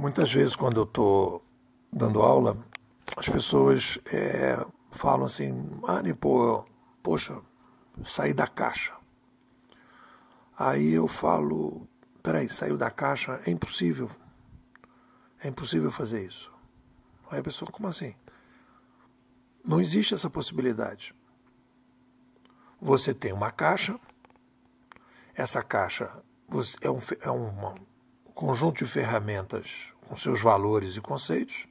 Muitas vezes, quando eu estou dando aula, as pessoas é, falam assim: ah, né, pô, poxa, saí da caixa. Aí eu falo: peraí, saiu da caixa? É impossível. É impossível fazer isso. Aí a pessoa: como assim? Não existe essa possibilidade. Você tem uma caixa, essa caixa é, um, é uma conjunto de ferramentas com seus valores e conceitos,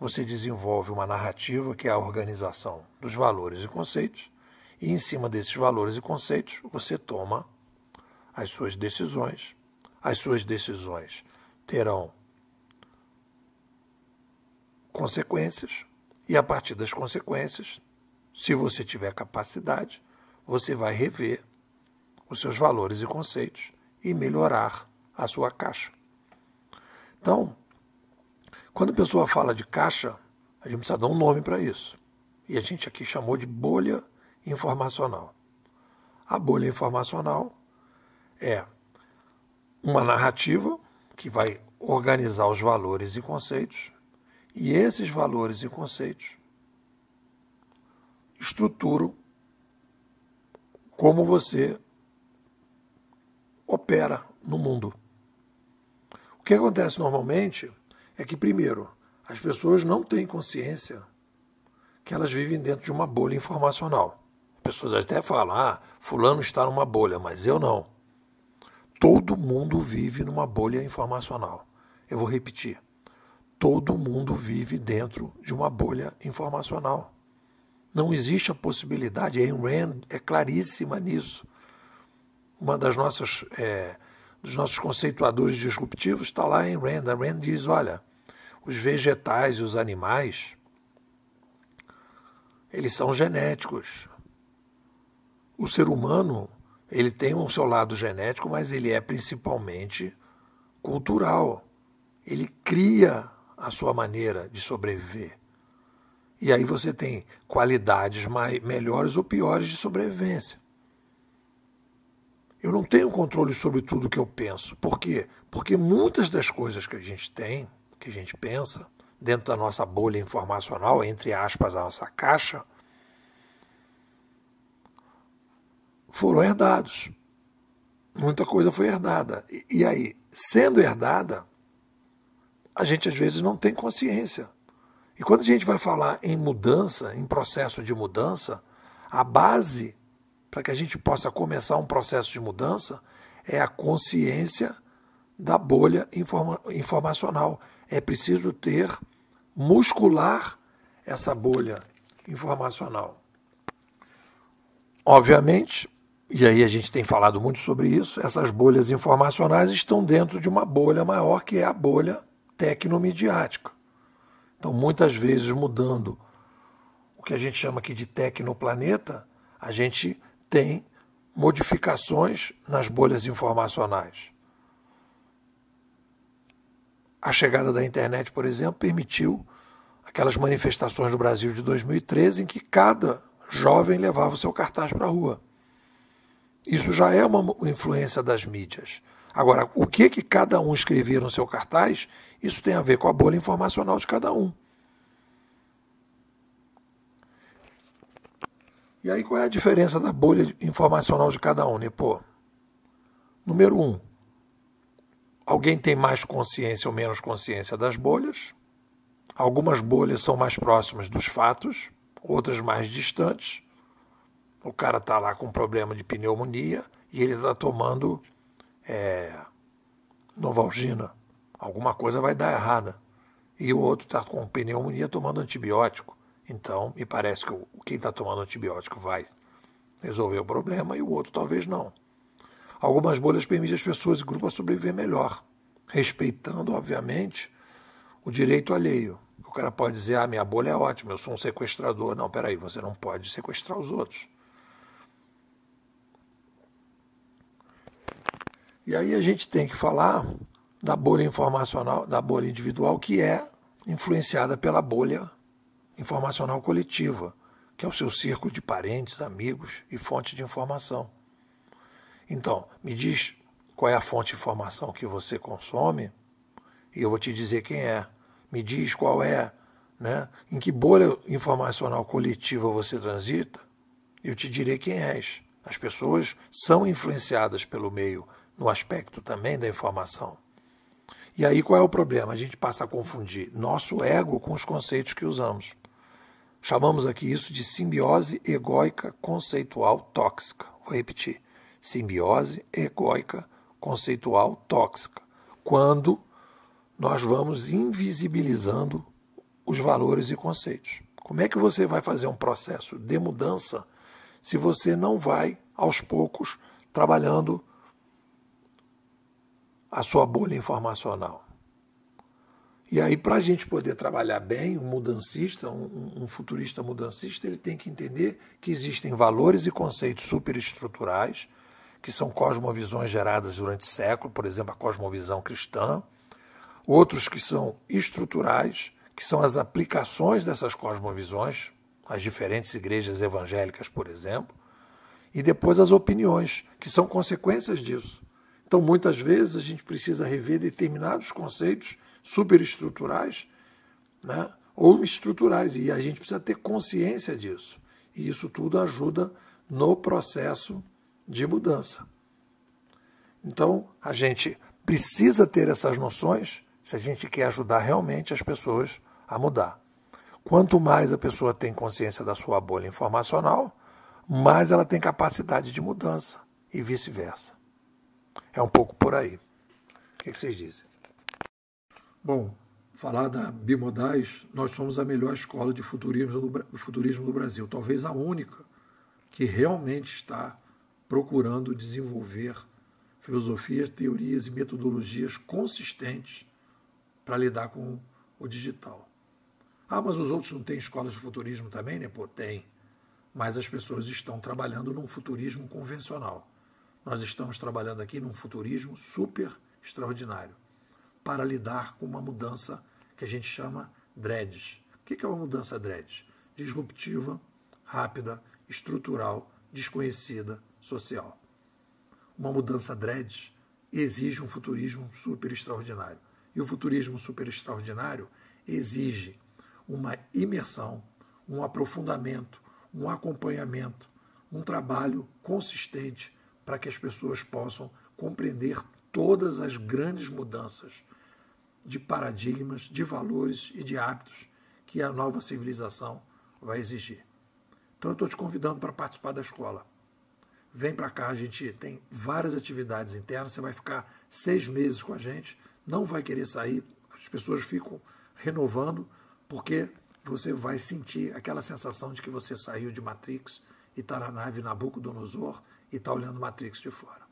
você desenvolve uma narrativa que é a organização dos valores e conceitos, e em cima desses valores e conceitos você toma as suas decisões. As suas decisões terão consequências, e a partir das consequências, se você tiver capacidade, você vai rever os seus valores e conceitos e melhorar a sua caixa. Então, quando a pessoa fala de caixa, a gente precisa dar um nome para isso. E a gente aqui chamou de bolha informacional. A bolha informacional é uma narrativa que vai organizar os valores e conceitos, e esses valores e conceitos estruturam como você opera no mundo que acontece normalmente é que, primeiro, as pessoas não têm consciência que elas vivem dentro de uma bolha informacional. Pessoas até falam, ah, fulano está numa bolha, mas eu não. Todo mundo vive numa bolha informacional. Eu vou repetir. Todo mundo vive dentro de uma bolha informacional. Não existe a possibilidade, a Ayn Rand é claríssima nisso. Uma das nossas é, dos nossos conceituadores disruptivos está lá em Rand. A Rand diz: olha, os vegetais e os animais, eles são genéticos. O ser humano, ele tem o seu lado genético, mas ele é principalmente cultural. Ele cria a sua maneira de sobreviver. E aí você tem qualidades mais, melhores ou piores de sobrevivência. Eu não tenho controle sobre tudo que eu penso. Por quê? Porque muitas das coisas que a gente tem, que a gente pensa, dentro da nossa bolha informacional, entre aspas, a nossa caixa, foram herdados. Muita coisa foi herdada. E, e aí, sendo herdada, a gente às vezes não tem consciência. E quando a gente vai falar em mudança, em processo de mudança, a base para que a gente possa começar um processo de mudança é a consciência da bolha informa informacional. É preciso ter, muscular essa bolha informacional. Obviamente, e aí a gente tem falado muito sobre isso, essas bolhas informacionais estão dentro de uma bolha maior que é a bolha tecnomediática. Então, muitas vezes, mudando o que a gente chama aqui de tecnoplaneta, a gente tem modificações nas bolhas informacionais. A chegada da internet, por exemplo, permitiu aquelas manifestações do Brasil de 2013 em que cada jovem levava o seu cartaz para a rua. Isso já é uma influência das mídias. Agora, o que que cada um escrevia no seu cartaz, isso tem a ver com a bolha informacional de cada um. E aí qual é a diferença da bolha informacional de cada um, né? Pô, número um, alguém tem mais consciência ou menos consciência das bolhas. Algumas bolhas são mais próximas dos fatos, outras mais distantes. O cara está lá com um problema de pneumonia e ele está tomando é, novalgina. Alguma coisa vai dar errada. E o outro está com pneumonia tomando antibiótico. Então, me parece que quem está tomando antibiótico vai resolver o problema e o outro talvez não. Algumas bolhas permitem as pessoas e grupos a sobreviver melhor, respeitando, obviamente, o direito alheio. O cara pode dizer, ah, minha bolha é ótima, eu sou um sequestrador. Não, peraí, você não pode sequestrar os outros. E aí a gente tem que falar da bolha informacional, da bolha individual, que é influenciada pela bolha informacional coletiva, que é o seu círculo de parentes, amigos e fonte de informação. Então, me diz qual é a fonte de informação que você consome e eu vou te dizer quem é. Me diz qual é, né? Em que bolha informacional coletiva você transita? Eu te direi quem és. As pessoas são influenciadas pelo meio no aspecto também da informação. E aí qual é o problema? A gente passa a confundir nosso ego com os conceitos que usamos. Chamamos aqui isso de simbiose egóica conceitual tóxica. Vou repetir: simbiose egóica conceitual tóxica. Quando nós vamos invisibilizando os valores e conceitos. Como é que você vai fazer um processo de mudança se você não vai, aos poucos, trabalhando a sua bolha informacional? E aí, para a gente poder trabalhar bem, um mudancista, um, um, futurista mudancista, ele tem que entender que existem valores e conceitos superestruturais, que são cosmovisões geradas durante séculos, por exemplo, a cosmovisão cristã, outros que são estruturais, que são as aplicações dessas cosmovisões, as diferentes igrejas evangélicas, por exemplo, e depois as opiniões, que são consequências disso. Então, muitas vezes, a gente precisa rever determinados conceitos superestruturais né, ou estruturais. E a gente precisa ter consciência disso. E isso tudo ajuda no processo de mudança. Então, a gente precisa ter essas noções se a gente quer ajudar realmente as pessoas a mudar. Quanto mais a pessoa tem consciência da sua bolha informacional, mais ela tem capacidade de mudança e vice-versa. É um pouco por aí. O que, que vocês dizem? Bom, falar da Bimodais, nós somos a melhor escola de futurismo do, futurismo do Brasil, talvez a única que realmente está procurando desenvolver filosofias, teorias e metodologias consistentes para lidar com o digital. Ah, mas os outros não têm escolas de futurismo também, né? Pô, tem. Mas as pessoas estão trabalhando num futurismo convencional. Nós estamos trabalhando aqui num futurismo super extraordinário para lidar com uma mudança que a gente chama dreads. O que é uma mudança dreads? Disruptiva, rápida, estrutural, desconhecida, social. Uma mudança dreads exige um futurismo super extraordinário. E o futurismo super extraordinário exige uma imersão, um aprofundamento, um acompanhamento, um trabalho consistente para que as pessoas possam compreender todas as grandes mudanças de paradigmas, de valores e de hábitos que a nova civilização vai exigir. Então eu estou te convidando para participar da escola. Vem para cá, a gente tem várias atividades internas, você vai ficar seis meses com a gente, não vai querer sair, as pessoas ficam renovando, porque você vai sentir aquela sensação de que você saiu de Matrix e está na nave Nabucodonosor e está olhando Matrix de fora.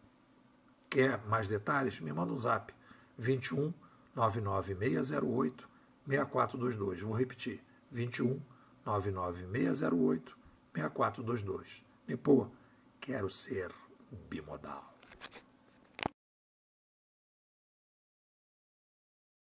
Quer mais detalhes? Me manda um zap. 21 99608 6422. Vou repetir. 21 99608 6422. Nipô, quero ser bimodal.